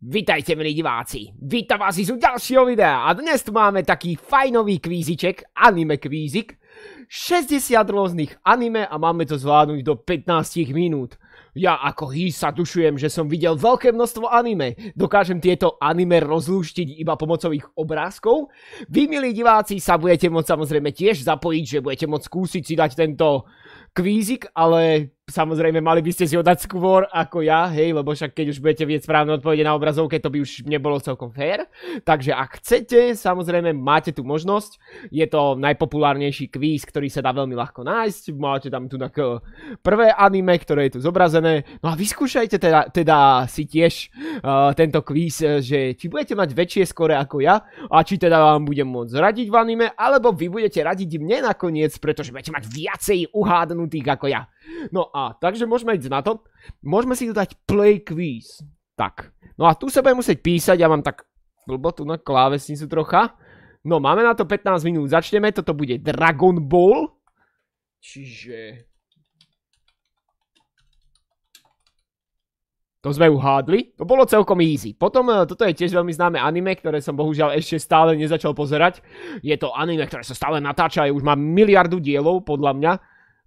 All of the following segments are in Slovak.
Vítajte, milí diváci! Vítam vás z ďalšieho videa a dnes tu máme taký fajnový kvíziček, anime kvízik. 60 rôznych anime a máme to zvládnuť do 15 minút. Ja ako hý sa dušujem, že som videl veľké množstvo anime. Dokážem tieto anime rozlúštiť iba pomocou ich obrázkov. Vy, milí diváci, sa budete môcť samozrejme tiež zapojiť, že budete môcť skúsiť si dať tento kvízik, ale samozrejme mali by ste si ho dať skôr ako ja, hej, lebo však keď už budete vieť správne odpovede na obrazovke, to by už nebolo celkom fér. Takže ak chcete, samozrejme máte tu možnosť. Je to najpopulárnejší kvíz, ktorý sa dá veľmi ľahko nájsť. Máte tam tu na prvé anime, ktoré je tu zobrazené. No a vyskúšajte teda, teda si tiež uh, tento kvíz, eh, že či budete mať väčšie skore ako ja a či teda vám budem môcť radiť v anime, alebo vy budete radiť mne nakoniec, pretože budete mať viacej uhádnutých ako ja. No a takže môžeme ísť na to. Môžeme si tu dať play quiz. Tak. No a tu sa budem musieť písať, ja mám tak blbo tu na klávesnicu trocha. No máme na to 15 minút, začneme, toto bude Dragon Ball. Čiže... To sme uhádli, to bolo celkom easy. Potom, e, toto je tiež veľmi známe anime, ktoré som bohužiaľ ešte stále nezačal pozerať. Je to anime, ktoré sa stále natáča, už má miliardu dielov, podľa mňa.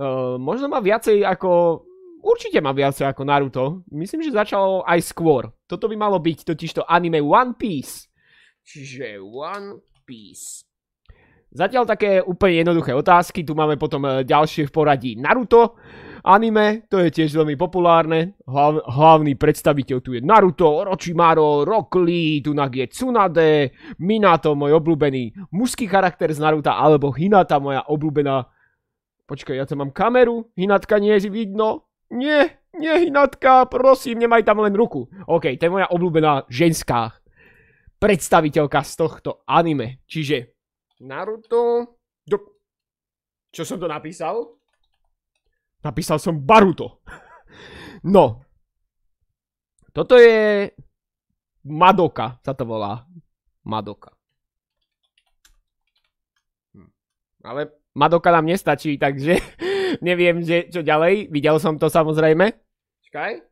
Eh, možno má viacej ako... Určite má viacej ako Naruto. Myslím, že začalo aj skôr. Toto by malo byť totižto anime One Piece. Čiže One Piece. Zatiaľ také úplne jednoduché otázky. Tu máme potom eh, ďalšie v poradí Naruto anime, to je tiež veľmi populárne. Hlav, hlavný predstaviteľ tu je Naruto, Orochimaru, Rock Lee, tu je Tsunade, Minato, môj obľúbený mužský charakter z Naruta, alebo Hinata, moja obľúbená Počkaj, ja tam mám kameru. Hinatka nie je vidno. Nie, nie Hinatka, prosím, nemaj tam len ruku. OK, to je moja obľúbená ženská predstaviteľka z tohto anime. Čiže Naruto... Do... Čo som to napísal? Napísal som Baruto. No. Toto je... Madoka sa to volá. Madoka. Hm. Ale Madoka nám nestačí, takže neviem, že čo ďalej. Videl som to samozrejme. Čakaj.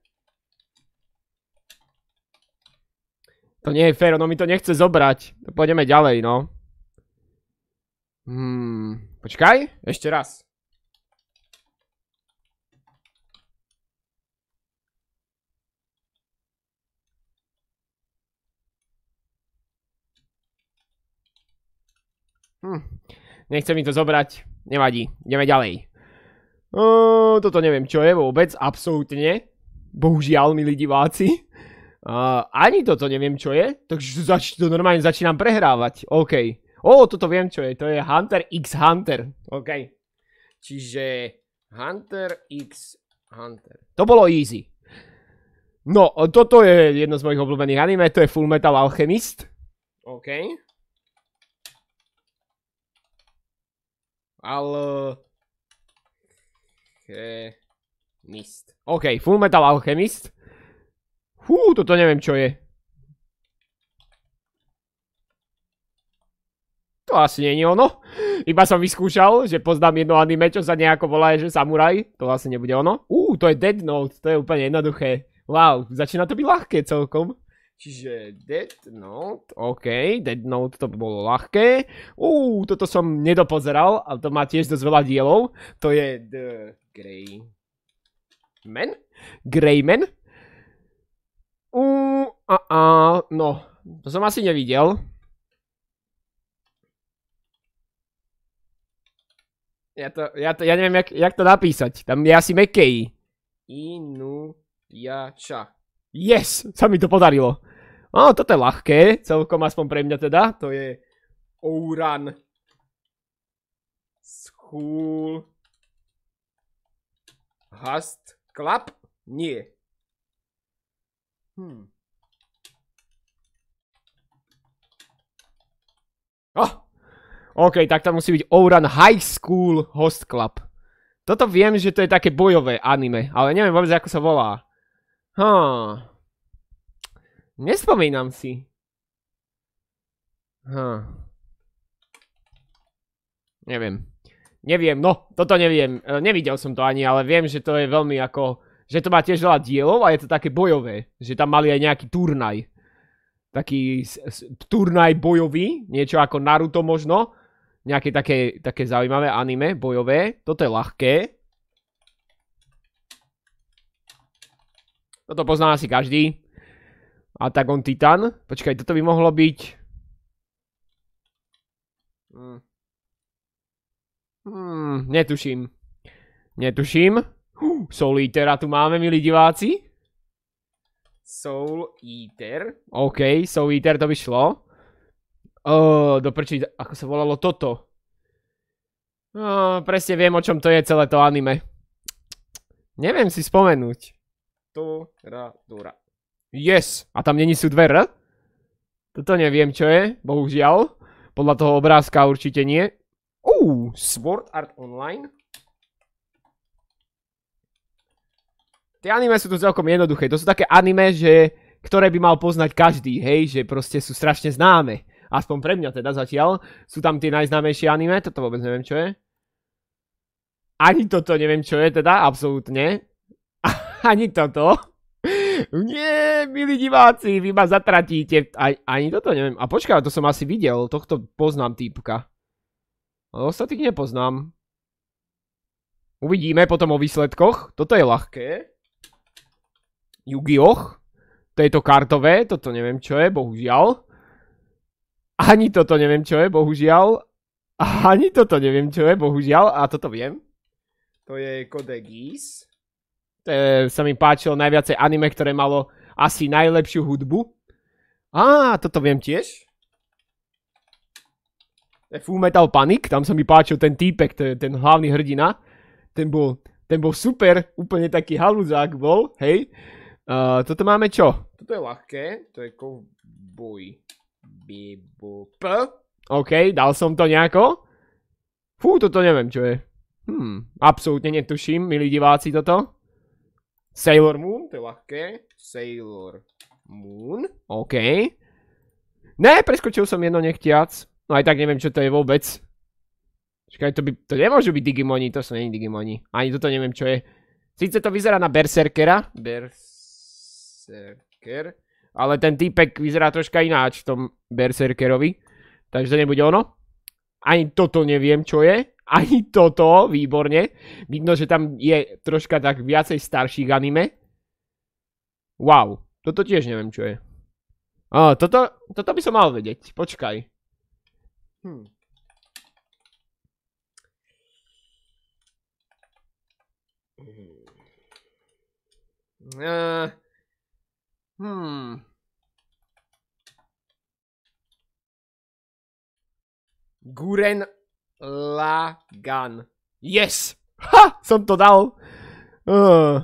To nie je fér, ono mi to nechce zobrať. To no, pôjdeme ďalej, no. Hmm, počkaj, ešte raz. Hmm. Nechce mi to zobrať, nevadí, ideme ďalej. toto neviem čo je vôbec, absolútne. Bohužiaľ, milí diváci. ani toto neviem čo je, takže to normálne začínam prehrávať. okej. Ó, toto viem čo je, to je Hunter x Hunter. okej. Čiže Hunter x Hunter. To bolo easy. No, toto je jedno z mojich obľúbených anime, to je Full Metal Alchemist. Okej. al... Chemist. OK, Full Metal Alchemist. Hú, toto neviem, čo je. To asi nie je ono. Iba som vyskúšal, že poznám jedno anime, čo sa nejako volá, že samuraj. To asi nebude ono. Ú, to je Dead Note, to je úplne jednoduché. Wow, začína to byť ľahké celkom. Čiže Dead Note, OK, Dead Note to bolo ľahké. Uú, toto som nedopozeral, ale to má tiež dosť veľa dielov. To je The Grey Man? Grey Man? Uú, a, a, no, to som asi nevidel. Ja to, ja to, ja neviem, jak, jak to napísať. Tam je asi Mekej. Inujaša. Yes, sa mi to podarilo. No, toto je ľahké, celkom aspoň pre mňa teda. To je Ouran. School. Hast. Klap? Nie. Hm. Oh, OK, tak tam musí byť Ouran High School Host Club. Toto viem, že to je také bojové anime, ale neviem vôbec, ako sa volá. Huh. Nespomínam si. Huh. Neviem. Neviem, no, toto neviem. E, nevidel som to ani, ale viem, že to je veľmi ako... Že to má tiež veľa dielov a je to také bojové. Že tam mali aj nejaký turnaj. Taký s, s, turnaj bojový, niečo ako Naruto možno. Nejaké také, také zaujímavé anime, bojové. Toto je ľahké. Toto pozná asi každý. Attack on Titan. Počkaj, toto by mohlo byť... Hmm, hmm netuším. Netuším. Soul Eatera tu máme, milí diváci. Soul Eater. OK, Soul Eater to by šlo. Oh, do prčí, ako sa volalo toto? Oh, presne viem, o čom to je celé to anime. Neviem si spomenúť. Toradora. Yes! A tam není sú dve R? Toto neviem, čo je, bohužiaľ. Podľa toho obrázka určite nie. Uuu, Sword Art Online. Tie anime sú tu celkom jednoduché. To sú také anime, že, ktoré by mal poznať každý, hej, že proste sú strašne známe. Aspoň pre mňa teda zatiaľ. Sú tam tie najznámejšie anime, toto vôbec neviem čo je. Ani toto neviem čo je teda, absolútne ani toto. Nie, milí diváci, vy ma zatratíte. Ani, ani toto neviem. A počkaj, to som asi videl. Tohto poznám týpka. Ale ostatných nepoznám. Uvidíme potom o výsledkoch. Toto je ľahké. Yu-Gi-Oh. To je to kartové. Toto neviem, čo je, bohužiaľ. Ani toto neviem, čo je, bohužiaľ. Ani toto neviem, čo je, bohužiaľ. A toto viem. To je Kodegis e, sa mi páčilo najviacej anime, ktoré malo asi najlepšiu hudbu. Á, toto viem tiež. Full Metal Panic, tam sa mi páčil ten týpek, ten, ten hlavný hrdina. Ten bol, ten bol super, úplne taký haluzák bol, hej. Uh, toto máme čo? Toto je ľahké, to je cowboy. Bebop. OK, dal som to nejako. Fú, toto neviem, čo je. Hm, absolútne netuším, milí diváci, toto. Sailor Moon, to je ľahké. Sailor Moon, OK. Ne, preskočil som jedno nechtiac. No aj tak neviem, čo to je vôbec. Čakaj, to, by, to nemôžu byť Digimoni, to sú není Digimoni. Ani toto neviem, čo je. Sice to vyzerá na Berserkera. Berserker. Ale ten týpek vyzerá troška ináč v tom Berserkerovi. Takže to nebude ono. Ani toto neviem, čo je ani toto, výborne. Vidno, že tam je troška tak viacej starších anime. Wow, toto tiež neviem, čo je. Á, toto, toto by som mal vedieť, počkaj. Hm. Uh, hmm. Guren Lagan. Yes! Ha! Som to dal. Uh.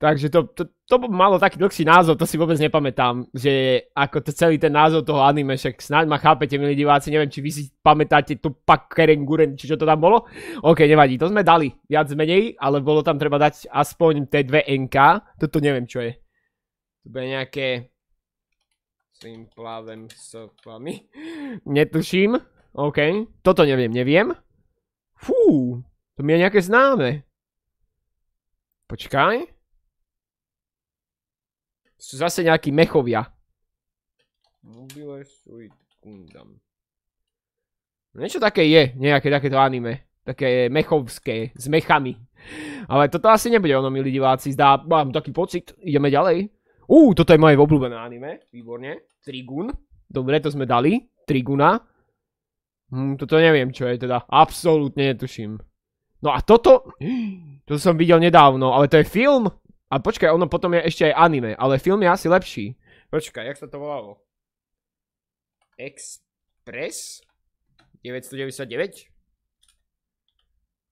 Takže to, to, to malo taký dlhší názov, to si vôbec nepamätám, že ako to celý ten názov toho anime, však snáď ma chápete, milí diváci, neviem, či vy si pamätáte tu Guren, či čo to tam bolo? OK, nevadí, to sme dali, viac menej, ale bolo tam treba dať aspoň tie dve NK, toto neviem, čo je. To bude nejaké... S tým plávem s Netuším. OK. Toto neviem, neviem. Fú, to mi je nejaké známe. Počkaj. Sú zase nejakí mechovia. Mobile Suit Gundam. Niečo také je, nejaké takéto anime. Také mechovské, s mechami. Ale toto asi nebude ono, milí diváci, zdá, mám taký pocit. Ideme ďalej. Ú, toto je moje obľúbené anime, výborne. Trigun. Dobre, to sme dali. Triguna. Hm, toto neviem, čo je teda. Absolútne netuším. No a toto... To som videl nedávno, ale to je film. A počkaj, ono potom je ešte aj anime, ale film je asi lepší. Počkaj, jak sa to volalo? Express? 999?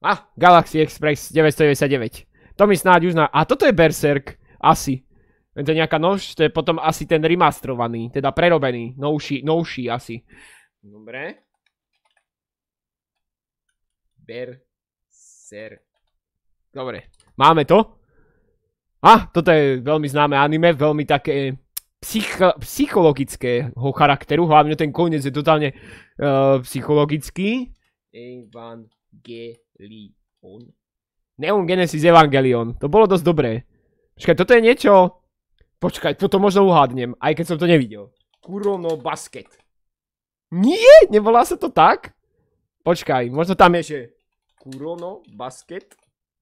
Ah, Galaxy Express 999. To mi snáď už na... A toto je Berserk. Asi. To je nejaká nož, to je potom asi ten remastrovaný, teda prerobený, novší, novší asi. Dobre. Ber... Ser... Dobre, máme to. A, toto je veľmi známe anime, veľmi také psych- psychologického charakteru, hlavne ten koniec je totálne uh, psychologický. Evangelion. Neon Genesis Evangelion, to bolo dosť dobré. Počkaj, toto je niečo... Počkaj, toto možno uhádnem, aj keď som to nevidel. Kurono Basket. Nie, nevolá sa to tak? Počkaj, možno tam je, že Kurono Basket.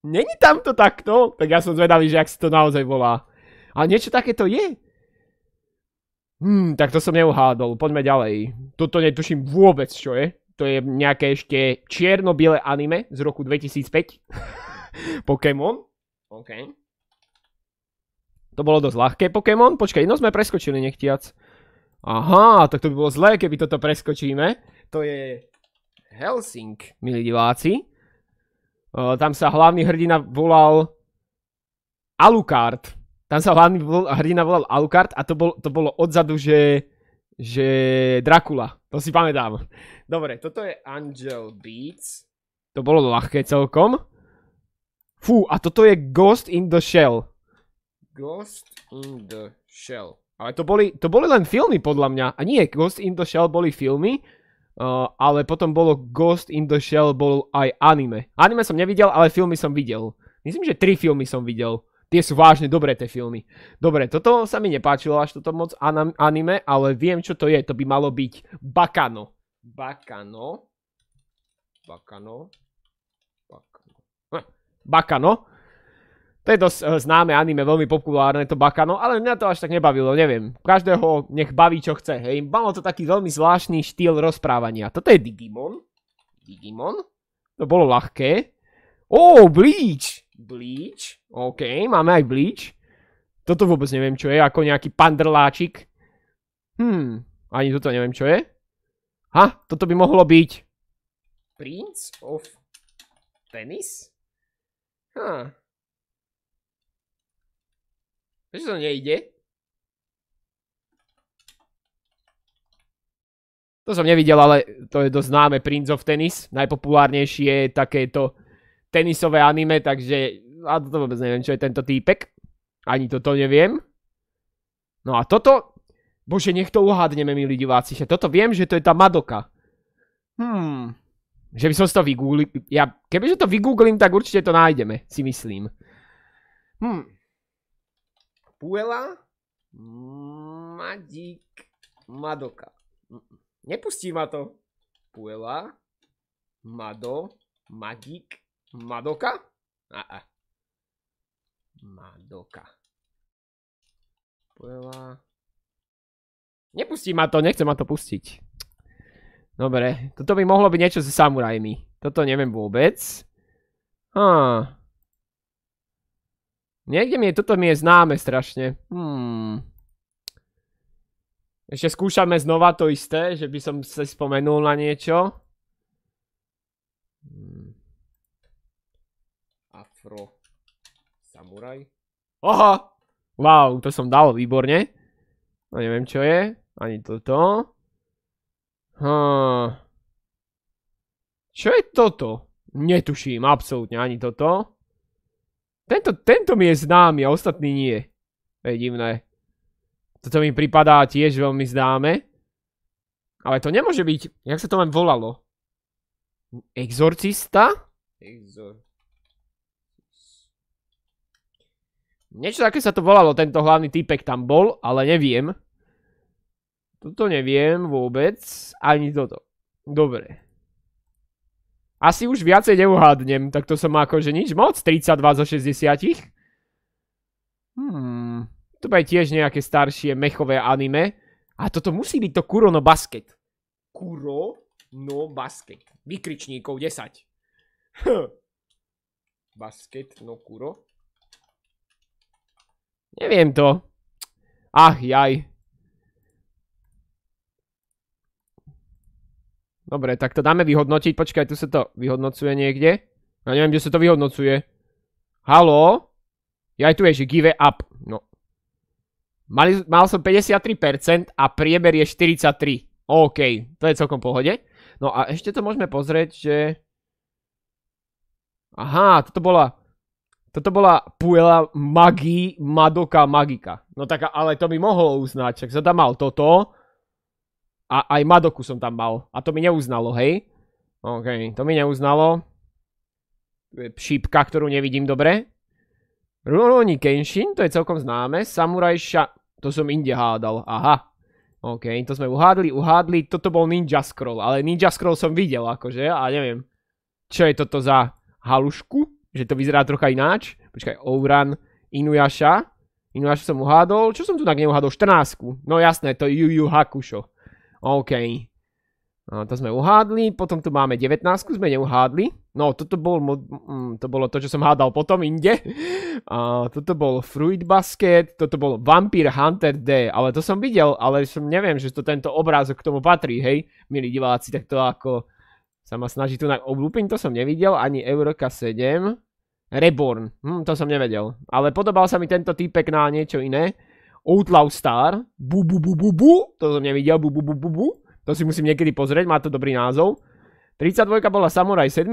Není tam to takto? Tak ja som zvedavý, že ak si to naozaj volá. A niečo takéto je? Hmm, tak to som neuhádol. Poďme ďalej. Toto netuším vôbec, čo je. To je nejaké ešte čierno-biele anime z roku 2005. Pokémon. OK. To bolo dosť ľahké Pokémon. Počkaj, jedno sme preskočili nechtiac. Aha, tak to by bolo zlé, keby toto preskočíme. To je Helsing, milí diváci tam sa hlavný hrdina volal Alucard. Tam sa hlavný hrdina volal Alucard a to, bol, to bolo odzadu, že, že Dracula. To si pamätám. Dobre, toto je Angel Beats. To bolo ľahké celkom. Fú, a toto je Ghost in the Shell. Ghost in the Shell. Ale to boli, to boli len filmy podľa mňa. A nie, Ghost in the Shell boli filmy. Eh, ale potom bolo Ghost in the Shell, bol aj anime. Anime som nevidel, ale filmy som videl. Myslím, že tri filmy som videl. Tie sú vážne dobré, tie filmy. Dobre, toto sa mi nepáčilo až toto moc anime, ale viem, čo to je. To by malo byť Bakano. Bakano. Bakano. Bakano. Hm. Bakano. To je dosť e, známe anime, veľmi populárne to bakano, ale mňa to až tak nebavilo, neviem. Každého nech baví, čo chce, hej. Malo to taký veľmi zvláštny štýl rozprávania. Toto je Digimon. Digimon? To bolo ľahké. Ó, Bleach! Bleach? OK, máme aj Bleach. Toto vôbec neviem, čo je, ako nejaký pandrláčik. Hmm, ani toto neviem, čo je. Ha, toto by mohlo byť... Prince of Tennis? Hmm. Prečo to nejde? To som nevidel, ale to je dosť známe Prince of Tennis. Najpopulárnejšie je takéto tenisové anime, takže... A to vôbec neviem, čo je tento týpek. Ani toto neviem. No a toto... Bože, nech to uhádneme, milí diváci. Že toto viem, že to je tá Madoka. Hmm. Že by som si to vygooglil... Ja, kebyže to vygooglím, tak určite to nájdeme, si myslím. Hmm. Puela, Madík, Madoka. Nepustí ma to. Puela, Mado, magik, Madoka? A -a. Madoka. Puela. Nepustí ma to, nechce ma to pustiť. Dobre, toto by mohlo byť niečo so samurajmi. Toto neviem vôbec. Ah. Niekde mi je, toto mi je známe strašne. Hmm. Ešte skúšame znova to isté, že by som sa spomenul na niečo. Hmm. Afro. Samuraj. Aha! Wow, to som dal, výborne. No neviem čo je. Ani toto. Hmm. Čo je toto? Netuším, absolútne ani toto. Tento, tento mi je známy a ostatný nie. To je divné. Toto mi pripadá tiež veľmi známe. Ale to nemôže byť, jak sa to len volalo? Exorcista? Exor... Niečo také sa to volalo, tento hlavný týpek tam bol, ale neviem. Toto neviem vôbec, ani toto. Dobre. Asi už viacej neuhádnem, tak to som akože nič moc, 32 zo 60. Hmm, to bude tiež nejaké staršie mechové anime. A toto musí byť to Kuro no Basket. Kuro no Basket. Vykričníkov 10. Basket no Kuro. Neviem to. Ach jaj. Dobre, tak to dáme vyhodnotiť. Počkaj, tu sa to vyhodnocuje niekde. Ja neviem, kde sa to vyhodnocuje. Haló? Ja aj tu je, že give up. No. Mal, mal som 53% a priemer je 43. OK, to je celkom pohode. No a ešte to môžeme pozrieť, že... Aha, toto bola... Toto bola Puela Magi Madoka Magika. No tak, ale to by mohlo uznať, však zada mal toto a aj Madoku som tam mal. A to mi neuznalo, hej? OK, to mi neuznalo. Šípka, ktorú nevidím dobre. Rurouni Kenshin, to je celkom známe. Samurai Sha... To som inde hádal. Aha. OK, to sme uhádli, uhádli. Toto bol Ninja Scroll, ale Ninja Scroll som videl akože a neviem. Čo je toto za halušku? Že to vyzerá trocha ináč? Počkaj, Ouran Inuyasha. Inuyasha som uhádol. Čo som tu tak neuhádol? 14. No jasné, to je Yu Yu Hakusho. OK. No, to sme uhádli, potom tu máme 19, sme neuhádli. No, toto bol, mm, to bolo to, čo som hádal potom inde. A, toto bol Fruit Basket, toto bol Vampire Hunter D, ale to som videl, ale som neviem, že to tento obrázok k tomu patrí, hej, milí diváci, tak to ako sa ma snaží tu na oblúpiť, to som nevidel, ani Euroka 7. Reborn, hm, to som nevedel, ale podobal sa mi tento týpek na niečo iné. Outlaw Star, bu bu bu bu bu, to som nevidel, bu bu bu bu bu, to si musím niekedy pozrieť, má to dobrý názov. 32 bola Samurai 7,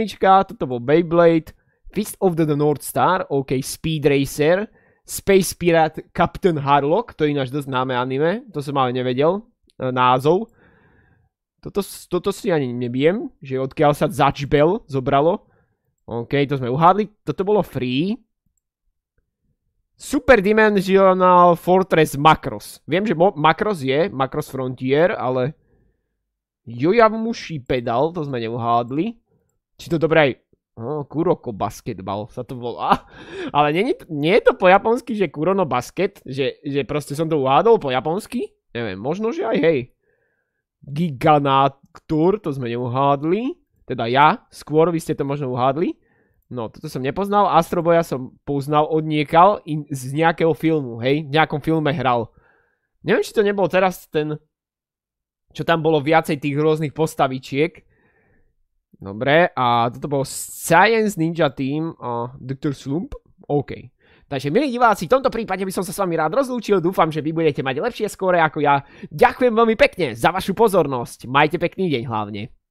toto bol Beyblade, Fist of the North Star, OK, Speed Racer, Space Pirate Captain Harlock, to je ináč dosť známe anime, to som ale nevedel, e, názov. Toto, toto si ani nebiem, že odkiaľ sa Bell zobralo. OK, to sme uhádli, toto bolo free. Superdimensional Fortress Macros. Viem, že Macros je, Macros Frontier, ale... Jojamushi pedal, to sme neuhádli. Či to dobre aj... Oh, kuroko basketbal sa to volá. Ale nie, nie je to po japonsky, že kurono basket? Že, že proste som to uhádol po japonsky? Neviem, možno, že aj hej. Giganatur, to sme neuhádli. Teda ja, skôr vy ste to možno uhádli. No, toto som nepoznal. Astroboja som poznal od niekal in, z nejakého filmu, hej? V nejakom filme hral. Neviem, či to nebol teraz ten... Čo tam bolo viacej tých rôznych postavičiek. Dobre, a toto bol Science Ninja Team a Dr. Slump. OK. Takže milí diváci, v tomto prípade by som sa s vami rád rozlúčil, dúfam, že vy budete mať lepšie skóre ako ja. Ďakujem veľmi pekne za vašu pozornosť, majte pekný deň hlavne.